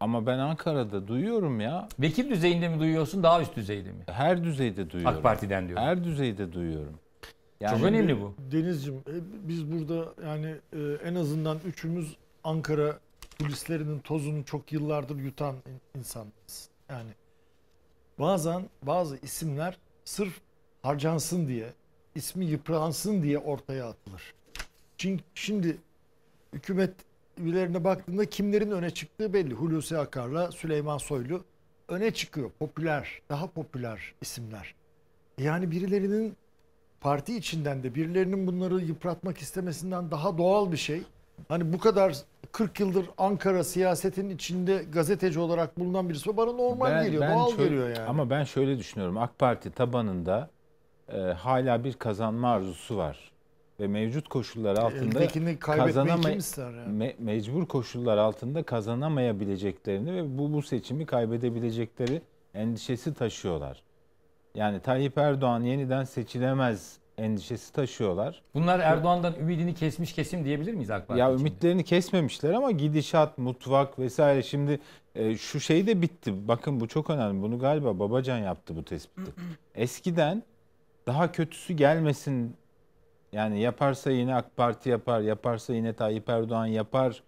Ama ben Ankara'da duyuyorum ya. Vekil düzeyinde mi duyuyorsun daha üst düzeyde mi? Her düzeyde duyuyorum. AK Parti'den diyorum. Her düzeyde duyuyorum. Yani Çok önemli bu. Deniz'cim e, biz burada yani e, en azından üçümüz Ankara polislerinin tozunu çok yıllardır yutan insanız. Yani bazen bazı isimler sırf harcansın diye, ismi yıpransın diye ortaya atılır. Çünkü şimdi hükümet partilerine baktığında kimlerin öne çıktığı belli. Hulusi Akar'la Süleyman Soylu öne çıkıyor. Popüler, daha popüler isimler. Yani birilerinin parti içinden de birilerinin bunları yıpratmak istemesinden daha doğal bir şey. Hani bu kadar 40 yıldır Ankara siyasetin içinde gazeteci olarak bulunan birisi bana normal ben, geliyor, ben doğal şöyle, geliyor yani. Ama ben şöyle düşünüyorum. AK Parti tabanında e, hala bir kazanma arzusu var ve mevcut koşullar e, altında Eldekini kazanamay yani? me mecbur koşullar altında kazanamayabileceklerini ve bu bu seçimi kaybedebilecekleri endişesi taşıyorlar. Yani Tayyip Erdoğan yeniden seçilemez endişesi taşıyorlar. Bunlar Erdoğan'dan ümidini kesmiş kesim diyebilir miyiz AK Parti Ya içinde? ümitlerini kesmemişler ama gidişat, mutfak vesaire şimdi e, şu şey de bitti. Bakın bu çok önemli. Bunu galiba Babacan yaptı bu tespiti. Eskiden daha kötüsü gelmesin yani yaparsa yine AK Parti yapar, yaparsa yine Tayyip Erdoğan yapar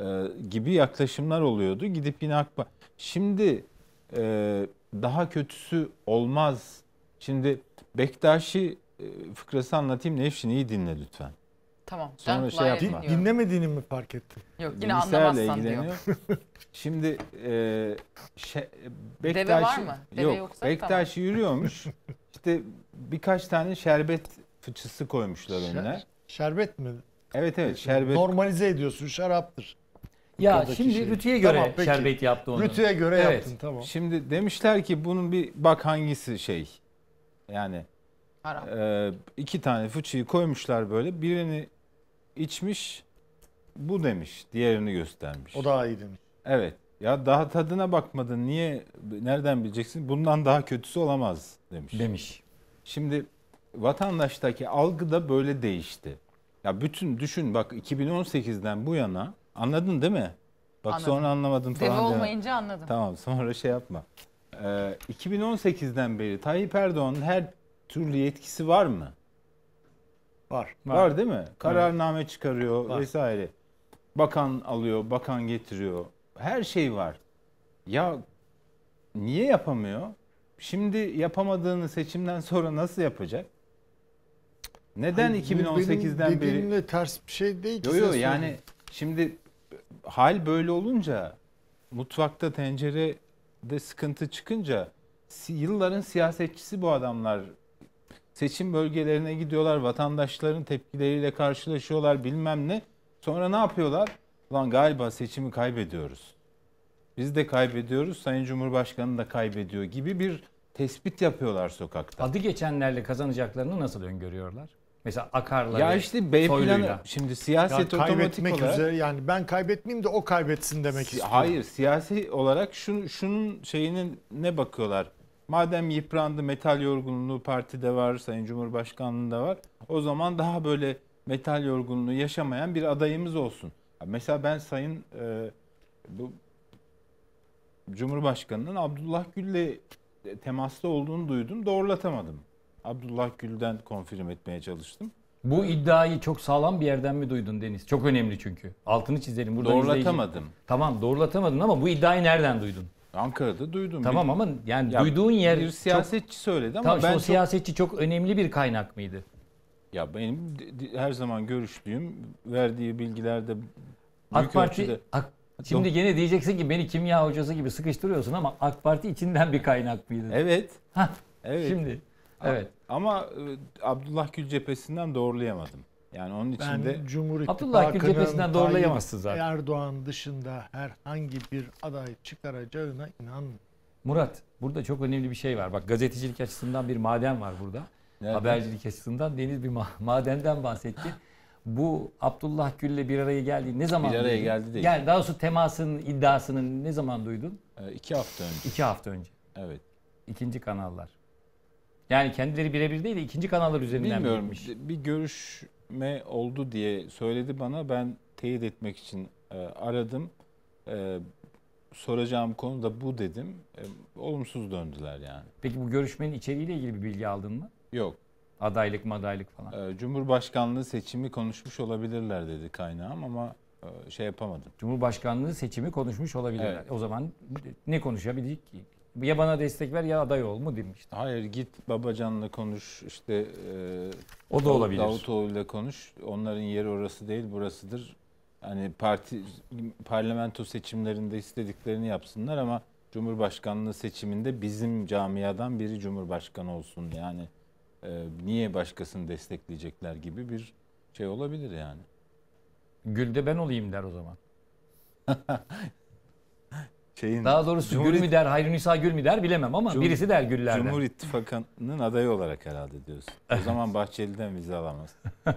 e, gibi yaklaşımlar oluyordu. Gidip yine AK Parti. Şimdi e, daha kötüsü olmaz. Şimdi Bektaşi e, fıkrası anlatayım. Nevşin iyi dinle lütfen. Tamam. Sonra şey yapma. Din, dinlemediğini mi fark ettin? Yok yine Bilgisayarla anlamazsan diyor. Şimdi e, şey, Bektaşi, Deve var mı? Deve yok. Bektaşi tamam. yürüyormuş. İşte birkaç tane şerbet fıçısı koymuşlar önüne. şerbet mi? Evet evet şerbet. Normalize ediyorsun şaraptır. Ya şimdi şey. rütüye göre tamam, peki. şerbet yaptı onu. Rütüye göre evet. yaptın tamam. Şimdi demişler ki bunun bir bak hangisi şey. Yani E, iki tane fıçıyı koymuşlar böyle. Birini içmiş bu demiş. Diğerini göstermiş. O daha iyi demiş. Evet. Ya daha tadına bakmadın. Niye nereden bileceksin? Bundan daha kötüsü olamaz demiş. Demiş. Şimdi vatandaştaki algı da böyle değişti. Ya bütün düşün bak 2018'den bu yana anladın değil mi? Bak Anladım. sonra anlamadım. Deve falan. Deve olmayınca deme. anladım. Tamam sonra şey yapma. Ee, 2018'den beri Tayyip Erdoğan'ın her türlü yetkisi var mı? Var. Var, var değil mi? Kararname evet. çıkarıyor var. vesaire. Bakan alıyor, bakan getiriyor. Her şey var. Ya niye yapamıyor? Şimdi yapamadığını seçimden sonra nasıl yapacak? Neden Hayır, 2018'den benim beri? Dediğimle ters bir şey değil ki. Yok yok yani şimdi hal böyle olunca mutfakta tencerede sıkıntı çıkınca yılların siyasetçisi bu adamlar seçim bölgelerine gidiyorlar. Vatandaşların tepkileriyle karşılaşıyorlar bilmem ne. Sonra ne yapıyorlar? Ulan galiba seçimi kaybediyoruz. Biz de kaybediyoruz. Sayın Cumhurbaşkanı da kaybediyor gibi bir tespit yapıyorlar sokakta. Adı geçenlerle kazanacaklarını nasıl öngörüyorlar? Mesela akarları Ya işte B planı şimdi siyaset Ya otomatik kaybetmek olarak üzere yani ben kaybetmeyeyim de o kaybetsin demek Si- Hayır, siyasi olarak şun, şunun şeyinin ne bakıyorlar? Madem yıprandı, metal yorgunluğu partide var, Sayın Cumhurbaşkanlığında var. O zaman daha böyle metal yorgunluğu yaşamayan bir adayımız olsun. Mesela ben Sayın e, bu Cumhurbaşkanının Abdullah Gül'le temaslı olduğunu duydum, doğrulatamadım. Abdullah Gül'den konfirm etmeye çalıştım. Bu iddiayı çok sağlam bir yerden mi duydun Deniz? Çok önemli çünkü. Altını çizelim. Burada doğrulatamadım. İzleyici. Tamam doğrulatamadın ama bu iddiayı nereden duydun? Ankara'da duydum. Tamam ama yani ya, duyduğun yer... Bir siyasetçi çok, söyledi ama tamam, ben... O siyasetçi çok... çok önemli bir kaynak mıydı? Ya benim her zaman görüştüğüm, verdiği bilgilerde... AK Parti... Ölçüde... AK, şimdi Don... yine diyeceksin ki beni kimya hocası gibi sıkıştırıyorsun ama AK Parti içinden bir kaynak mıydı? Evet. Hah, evet. Şimdi... Evet. Ama e, Abdullah Gül cephesinden doğrulayamadım. Yani onun içinde ben Abdullah Gül cephesinden doğrulayamazsın zaten. Erdoğan dışında herhangi bir aday çıkaracağına inanmıyorum. Murat burada çok önemli bir şey var. Bak gazetecilik açısından bir maden var burada. Nereden? Habercilik açısından Deniz bir ma- madenden bahsetti. Bu Abdullah Gül'le bir araya geldi. Ne zaman? Bir araya duydun? geldi değil. Yani daha doğrusu temasının iddiasının ne zaman duydun? E, iki hafta önce. İki hafta önce. Evet. İkinci kanallar. Yani kendileri birebir değil de ikinci kanallar üzerinden Bilmiyorum. Bilmiş. Bir görüşme oldu diye söyledi bana. Ben teyit etmek için e, aradım. E, soracağım konu da bu dedim. E, olumsuz döndüler yani. Peki bu görüşmenin içeriğiyle ilgili bir bilgi aldın mı? Yok. Adaylık madaylık falan. E, Cumhurbaşkanlığı seçimi konuşmuş olabilirler dedi kaynağım ama e, şey yapamadım. Cumhurbaşkanlığı seçimi konuşmuş olabilirler. Evet. O zaman ne konuşabildik ki? ya bana destek ver ya aday ol mu demişti. Hayır git Babacan'la konuş işte e, o da olabilir. Davutoğlu'yla konuş. Onların yeri orası değil burasıdır. Hani parti parlamento seçimlerinde istediklerini yapsınlar ama Cumhurbaşkanlığı seçiminde bizim camiadan biri Cumhurbaşkanı olsun yani e, niye başkasını destekleyecekler gibi bir şey olabilir yani. Gülde ben olayım der o zaman. şeyin Daha doğrusu Cumhur... Gül mü der, Hayri Nisa Gül mü der bilemem ama Cum... birisi der Güller'den. Cumhur İttifakı'nın adayı olarak herhalde diyorsun. O zaman Bahçeli'den vize alamaz.